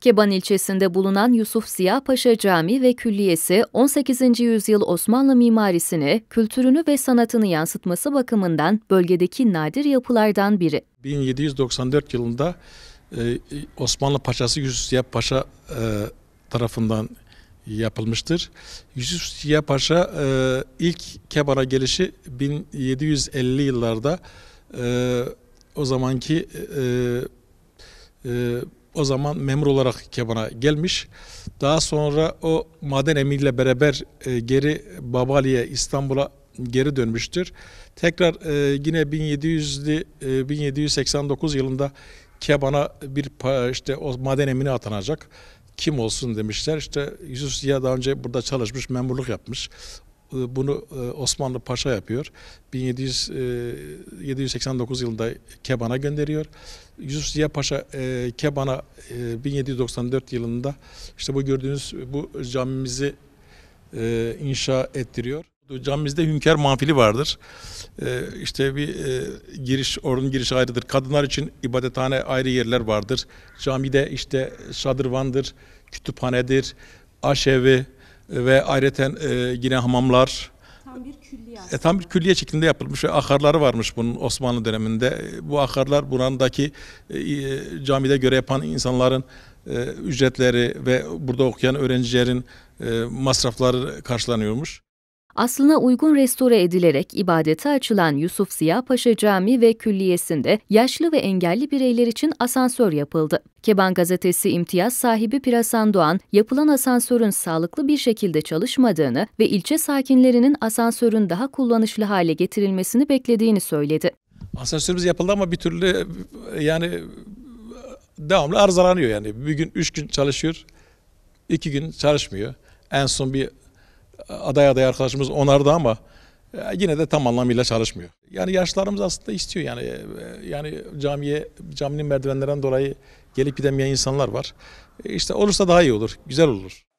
Keban ilçesinde bulunan Yusuf Siyah Paşa Camii ve Külliyesi 18. yüzyıl Osmanlı mimarisini, kültürünü ve sanatını yansıtması bakımından bölgedeki nadir yapılardan biri. 1794 yılında e, Osmanlı Paşası Yusuf Siyah Paşa e, tarafından yapılmıştır. Yusuf Siyah Paşa e, ilk Keban'a gelişi 1750 yıllarda o zamanki o zaman memur olarak Keban'a gelmiş. Daha sonra o maden emiyle beraber e, geri Babali'ye İstanbul'a geri dönmüştür. Tekrar e, yine 1700'lü e, 1789 yılında Keban'a bir işte o maden emini atanacak kim olsun demişler. İşte Yusuf Ziya daha önce burada çalışmış, memurluk yapmış. E, bunu e, Osmanlı Paşa yapıyor. 1789 e, yılında Keban'a gönderiyor. Yusuf Ziya Paşa Keban'a 1794 yılında işte bu gördüğünüz bu camimizi inşa ettiriyor. Camimizde hünkâr manfili vardır. İşte bir giriş, oranın girişi ayrıdır. Kadınlar için ibadethane ayrı yerler vardır. Camide işte şadırvandır, kütüphanedir, aşevi, ve ayrıca e, yine hamamlar tam bir külliye e, tam bir külliye şeklinde yapılmış ve akarları varmış bunun Osmanlı döneminde. E, bu akarlar burandaki e, camide göre yapan insanların e, ücretleri ve burada okuyan öğrencilerin e, masrafları karşılanıyormuş. Aslına uygun restore edilerek ibadete açılan Yusuf Ziya Paşa Camii ve Külliyesi'nde yaşlı ve engelli bireyler için asansör yapıldı. Keban gazetesi imtiyaz sahibi Pirasan Doğan, yapılan asansörün sağlıklı bir şekilde çalışmadığını ve ilçe sakinlerinin asansörün daha kullanışlı hale getirilmesini beklediğini söyledi. Asansörümüz yapıldı ama bir türlü yani devamlı arızalanıyor yani. Bir gün üç gün çalışıyor, iki gün çalışmıyor. En son bir aday aday arkadaşımız onardı ama e, yine de tam anlamıyla çalışmıyor. Yani yaşlarımız aslında istiyor yani e, yani camiye caminin merdivenlerinden dolayı gelip gidemeyen insanlar var. E, işte olursa daha iyi olur, güzel olur.